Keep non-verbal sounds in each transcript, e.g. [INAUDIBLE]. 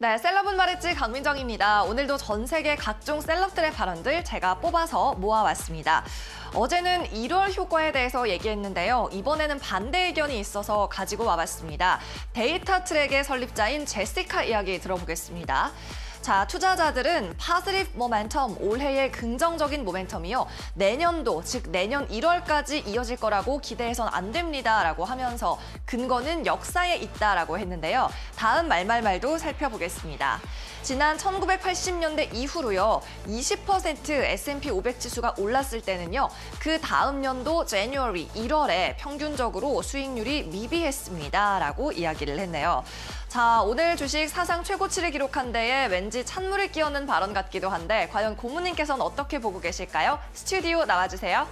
네, 셀럽은 말했지 강민정입니다. 오늘도 전 세계 각종 셀럽들의 발언들 제가 뽑아서 모아왔습니다. 어제는 1월 효과에 대해서 얘기했는데요. 이번에는 반대 의견이 있어서 가지고 와봤습니다. 데이터 트랙의 설립자인 제시카 이야기 들어보겠습니다. 자, 투자자들은 파스립 모멘텀 올해의 긍정적인 모멘텀이요. 내년도, 즉 내년 1월까지 이어질 거라고 기대해선 안 됩니다라고 하면서 근거는 역사에 있다라고 했는데요. 다음 말말말도 살펴보겠습니다. 지난 1980년대 이후로요. 20% S&P 500 지수가 올랐을 때는요. 그 다음 년도 January 1월에 평균적으로 수익률이 미비했습니다라고 이야기를 했네요. 자, 오늘 주식 사상 최고치를 기록한 데에 왠지 찬물을 끼얹는 발언 같기도 한데 과연 고모님께서는 어떻게 보고 계실까요? 스튜디오 나와주세요.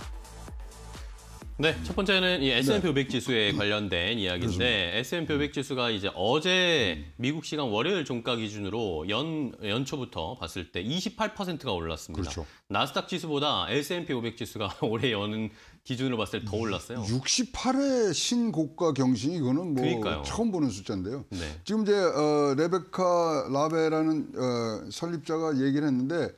네, 첫 번째는 이 S&P 500 지수에 관련된 이야기인데 S&P 500 지수가 이제 어제 미국 시간 월요일 종가 기준으로 연 연초부터 봤을 때 28%가 올랐습니다. 그렇죠. 나스닥 지수보다 S&P 500 지수가 [LAUGHS] 올해 연 기준으로 봤을 때 더 올랐어요. 68회 신고가 경신이 이거는 뭐 그러니까요. 처음 보는 숫자인데요. 네. 지금 이제 어, 레베카 라베라는 어, 설립자가 얘기를 했는데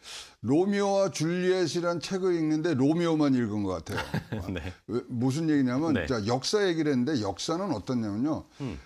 로미오와 줄리엣이란 책을 읽는데 로미오만 읽은 것 같아요. [LAUGHS] 네. 무슨 얘기냐면 네. 자, 역사 얘기를 했는데 역사는 어떻냐면요. 음.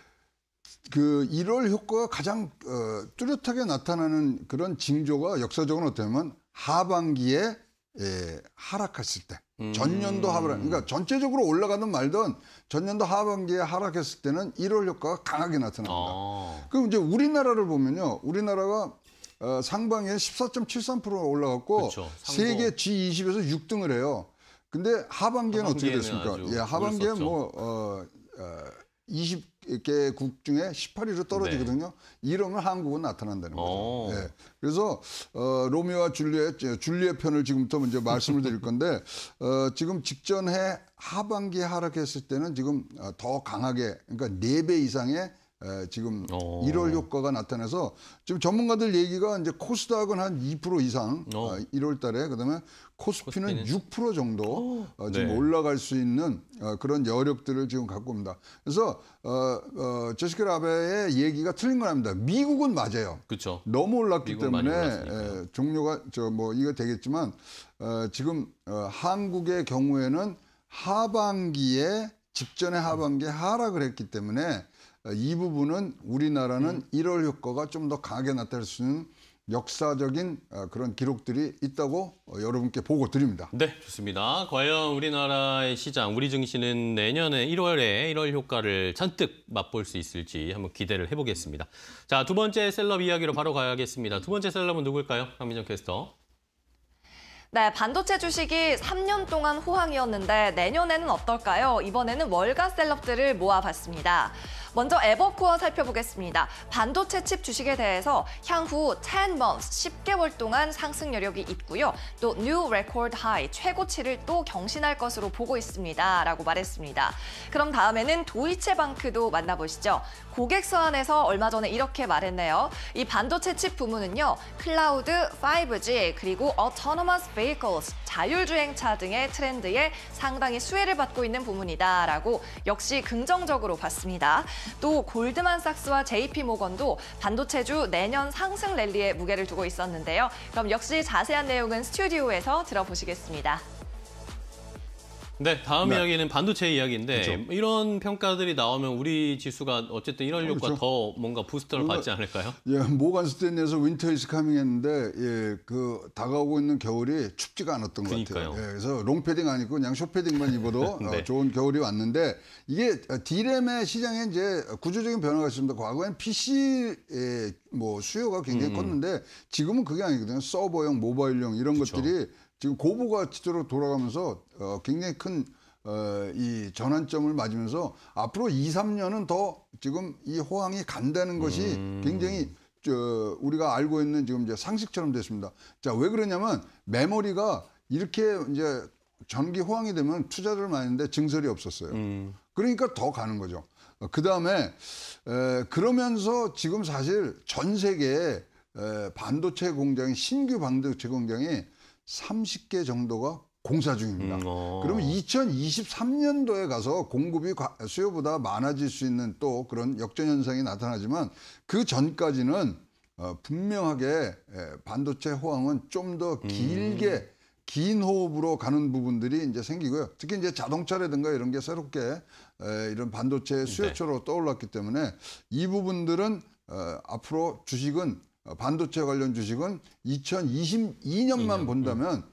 그 1월 효과가 가장 어, 뚜렷하게 나타나는 그런 징조가 역사적으로 어떻냐면 하반기에 예, 하락했을 때. 음. 전년도 하반 그러니까 전체적으로 올라가는 말든 전년도 하반기에 하락했을 때는 1월 효과가 강하게 나타납니다. 아. 그럼 이제 우리나라를 보면요. 우리나라가 어, 상반기에 14.73%가 올라갔고 세계 G20에서 6등을 해요. 근데 하반기에는 어떻게 됐습니까? 예, 하반기에 뭐 어, 어, 20 개국 중에 18위로 떨어지거든요. 네. 이러면 한국은 나타난다는 거죠. 예. 그래서 어, 로미오와 줄리엣, 줄리엣 편을 지금부터 먼저 말씀을 드릴 건데 어, 지금 직전에 하반기 하락했을 때는 지금 어, 더 강하게 그러니까 4배 이상의 에, 예, 지금 오. 어. 1월 효과가 나타나서 지금 전문가들 얘기가 이제 코스닥은 한 2% 이상 어. 어, 아, 1월 달에 그다음에 코스피는, 코스피는... 6% 정도 어. 어, 지금 네. 올라갈 수 있는 어, 그런 여력들을 지금 갖고 옵니다. 그래서 어, 어, 제시카 라베의 얘기가 틀린 거랍니다 미국은 맞아요. 그렇죠. 너무 올랐기 때문에 에, 예, 종료가 저 뭐 이거 되겠지만 어, 지금 어, 한국의 경우에는 하반기에 직전에 하반기에 하락을 했기 때문에 이 부분은 우리나라는 음. 1월 효과가 좀 더 강하게 나타날 수 있는 역사적인 어, 그런 기록들이 있다고 어, 여러분께 보고 드립니다. 네, 좋습니다. 과연 우리나라의 시장, 우리 증시는 내년에 1월에 1월 효과를 잔뜩 맛볼 수 있을지 한번 기대를 해보겠습니다. 자, 두 번째 셀럽 이야기로 바로 가야겠습니다. 두 번째 셀럽은 누굴까요? 강민정 캐스터. 네, 반도체 주식이 3년 동안 호황이었는데 내년에는 어떨까요? 이번에는 월가 셀럽들을 모아봤습니다. 먼저 에버코어 살펴보겠습니다. 반도체 칩 주식에 대해서 향후 10 months, 10개월 동안 상승 여력이 있고요. 또 new record high, 최고치를 또 경신할 것으로 보고 있습니다. 라고 말했습니다. 그럼 다음에는 도이체방크도 만나보시죠. 고객 서한에서 얼마 전에 이렇게 말했네요. 이 반도체 칩 부문은요. 클라우드, 5G, 그리고 autonomous vehicles, 자율주행차 등의 트렌드에 상당히 수혜를 받고 있는 부문이다라고 역시 긍정적으로 봤습니다. 또 골드만삭스와 JP모건도 반도체주 내년 상승 랠리에 무게를 두고 있었는데요. 그럼 역시 자세한 내용은 스튜디오에서 들어보시겠습니다. 네, 다음 네. 이야기는 반도체 이야기인데 그렇죠. 이런 평가들이 나오면 우리 지수가 어쨌든 이런 효과 그렇죠. 더 뭔가 부스터를 받지 않을까요? 예, 모간 스탠리에서 윈터 이즈 카밍 했는데 예, 그 다가오고 있는 겨울이 춥지가 않았던 그러니까요. 것 같아요. 예, 그래서 롱패딩 아니고 그냥 숏패딩만 입어도 [LAUGHS] 어, 네. 좋은 겨울이 왔는데 이게 디램의 시장에 이제 구조적인 변화가 있습니다. 과거엔 PC 뭐 수요가 굉장히 음. 컸는데 지금은 그게 아니거든요. 서버용, 모바일용 이런 그렇죠. 것들이 지금 고부가 치도로 돌아가면서 어, 굉장히 큰 어, 이 전환점을 맞으면서 앞으로 2, 3년은 더 지금 이 호황이 간다는 것이 음. 굉장히 저 우리가 알고 있는 지금 이제 상식처럼 됐습니다. 자, 왜 그러냐면 메모리가 이렇게 이제 전기 호황이 되면 투자를 많이 했는데 증설이 없었어요. 음. 그러니까 더 가는 거죠. 어, 그 다음에 그러면서 지금 사실 전 세계에 에, 반도체 공장이 신규 반도체 공장이 30개 정도가 공사 중입니다. 음, 어. 그러면 2023년도에 가서 공급이 수요보다 많아질 수 있는 또 그런 역전 현상이 나타나지만 그 전까지는 어, 분명하게 예, 반도체 호황은 좀 더 길게 음. 긴 호흡으로 가는 부분들이 이제 생기고요. 특히 이제 자동차라든가 이런 게 새롭게 에, 이런 반도체 수요처로 네. 떠올랐기 때문에 이 부분들은 어, 앞으로 주식은 어, 반도체 관련 주식은 2022년만 2년. 본다면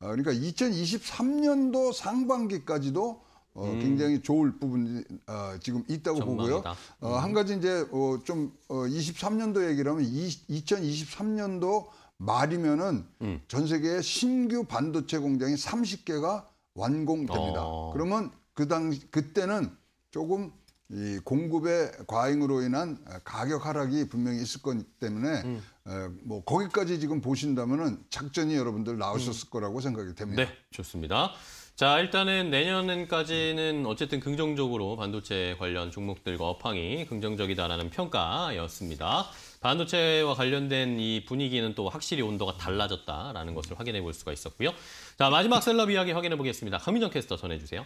어, 그러니까 2023년도 상반기까지도 어, 음. 굉장히 좋을 부분이 어, 지금 있다고 전망이다. 보고요. 어, 음. 한 가지 이제 어, 좀 어, 23년도 얘기를 하면 이, 2023년도 말이면은 음. 전 세계에 신규 반도체 공장이 30개가 완공됩니다. 어. 그러면 그 당시 그때는 조금 이 공급의 과잉으로 인한 가격 하락이 분명히 있을 거기 때문에 음. 어, 뭐 거기까지 지금 보신다면은 작전이 여러분들 나오셨을 음. 거라고 생각이 됩니다. 네, 좋습니다. 자, 일단은 내년까지는 어쨌든 긍정적으로 반도체 관련 종목들과 업황이 긍정적이다라는 평가였습니다. 반도체와 관련된 이 분위기는 또 확실히 온도가 달라졌다라는 것을 확인해 볼 수가 있었고요. 자, 마지막 셀럽 이야기 확인해 보겠습니다. 강민정 캐스터 전해주세요.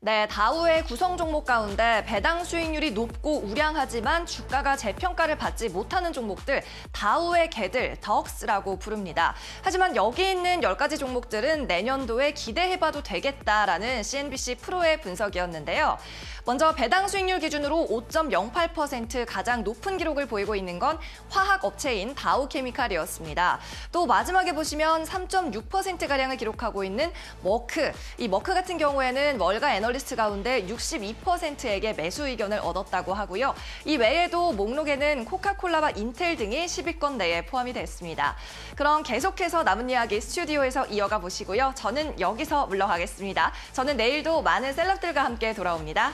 네, 다우의 구성 종목 가운데 배당 수익률이 높고 우량하지만 주가가 재평가를 받지 못하는 종목들 다우의 개들, 덕스라고 부릅니다. 하지만 여기 있는 1 0가지 종목들은 내년도에 기대해봐도 되겠다라는 CNBC 프로의 분석이었는데요. 먼저 배당 수익률 기준으로 5.08% 가장 높은 기록을 보이고 있는 건 화학업체인 다우케미칼이었습니다. 또 마지막에 보시면 3.6%가량을 기록하고 있는 머크. 이 머크 같은 경우에는 월가 에너지 애널리스트 가운데 62%에게 매수 의견을 얻었다고 하고요. 이 외에도 목록에는 코카콜라와 인텔 등이 10위권 내에 포함이 됐습니다. 그럼 계속해서 남은 이야기 스튜디오에서 이어가 보시고요. 저는 여기서 물러가겠습니다. 저는 내일도 많은 셀럽들과 함께 돌아옵니다.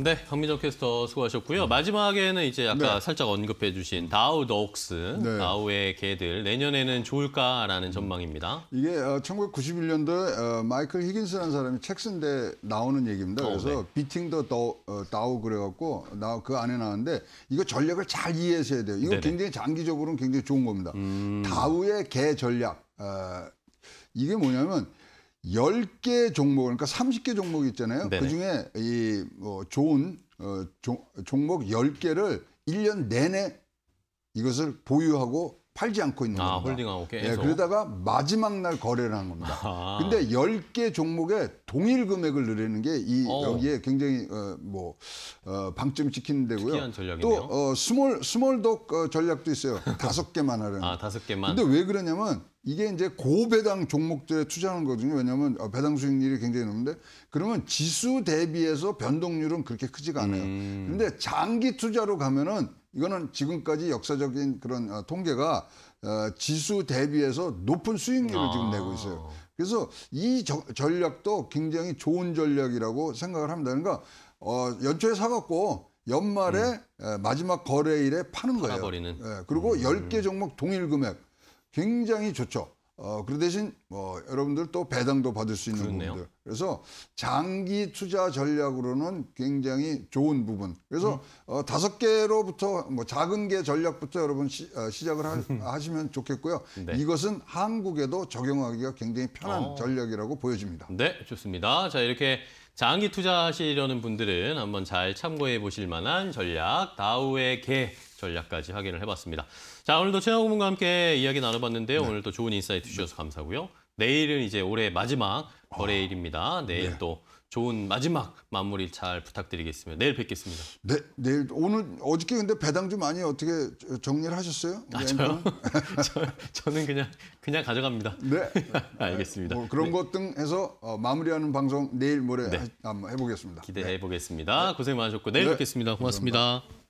네, 강민정 캐스터 수고하셨고요. 네. 마지막에는 이제 아까 네. 살짝 언급해 주신 다우 더옥스, 네. 다우의 개들 내년에는 좋을까라는 전망입니다. 이게 1991년도에 어, 어, 마이클 히긴스라는 사람이 책쓴데 나오는 얘기입니다. 어, 그래서 어, 비팅 더 다우 그래갖고 나 그 안에 나왔는데 이거 전략을 잘 이해하셔야 돼요. 이거 네네. 굉장히 장기적으로는 굉장히 좋은 겁니다. 음... 다우의 개 전략 어, 이게 뭐냐면 1 0개 종목, 그러니까 3 0개 종목 있잖아요. 네네. 그중에 이뭐 좋은 어, 종, 종목 0개를1년 내내 이것을 보유하고 팔지 않고 있는 아, 겁니다. 홀딩하고 예, 계속. 네, 그러다가 마지막 날 거래를 한 겁니다. 아. 근데 열 개 종목에 동일 금액을 늘리는 게이 어. 여기에 굉장히 어, 뭐 어, 방점 찍히는 데고요. 또 어, 스몰 스몰독 어, 전략도 있어요. [LAUGHS] 다섯 개만 하려는. 아, 다섯 개만. 근데 왜 그러냐면 이게 이제 고배당 종목들에 투자하는 거거든요. 왜냐하면 어, 배당 수익률이 굉장히 높은데 그러면 지수 대비해서 변동률은 그렇게 크지가 않아요. 음. 근데 장기 투자로 가면은 이거는 지금까지 역사적인 그런 어, 통계가 어, 지수 대비해서 높은 수익률을 아. 지금 내고 있어요. 그래서 이 저, 전략도 굉장히 좋은 전략이라고 생각을 합니다. 그러니까 어, 연초에 사갖고 연말에 음. 마지막 거래일에 파는 거예요. 예, 그리고 음. 10개 종목 동일 금액. 굉장히 좋죠. 어, 그 대신 뭐 여러분들 또 배당도 받을 수 있는 그렇네요. 부분들. 그래서 장기 투자 전략으로는 굉장히 좋은 부분. 그래서 음. 어, 다섯 개로부터 뭐 작은 개 전략부터 여러분 시, 어, 작을 하, [LAUGHS] 시면 좋겠고요. 네. 이것은 한국에도 적용하기가 굉장히 편한 어. 전략이라고 보여집니다. 네, 좋습니다. 자, 이렇게 장기 투자하시려는 분들은 한번 잘 참고해 보실 만한 전략 다우의 개 전략까지 확인을 해봤습니다. 자, 오늘도 최나우 분과 함께 이야기 나눠봤는데요. 네. 오늘도 좋은 인사이트 주셔서 감사고요. 하 내일은 이제 올해 마지막 거래일입니다. 아, 내일 네. 또 좋은 마지막 마무리 잘 부탁드리겠습니다. 내일 뵙겠습니다. 네, 내일 오늘 어저께 근데 배당 좀 많이 어떻게 정리를 하셨어요? 아, 네, 저요? 뭐. [LAUGHS] 저, 는 그냥 그냥 가져갑니다. 네, [LAUGHS] 알겠습니다. 뭐 그런 네. 것등 해서 어, 마무리하는 방송 내일 모레 네. 하, 한번 해보겠습니다. 기대해 네. 보겠습니다. 네. 고생 많으셨고 내일 네. 뵙겠습니다. 고맙습니다.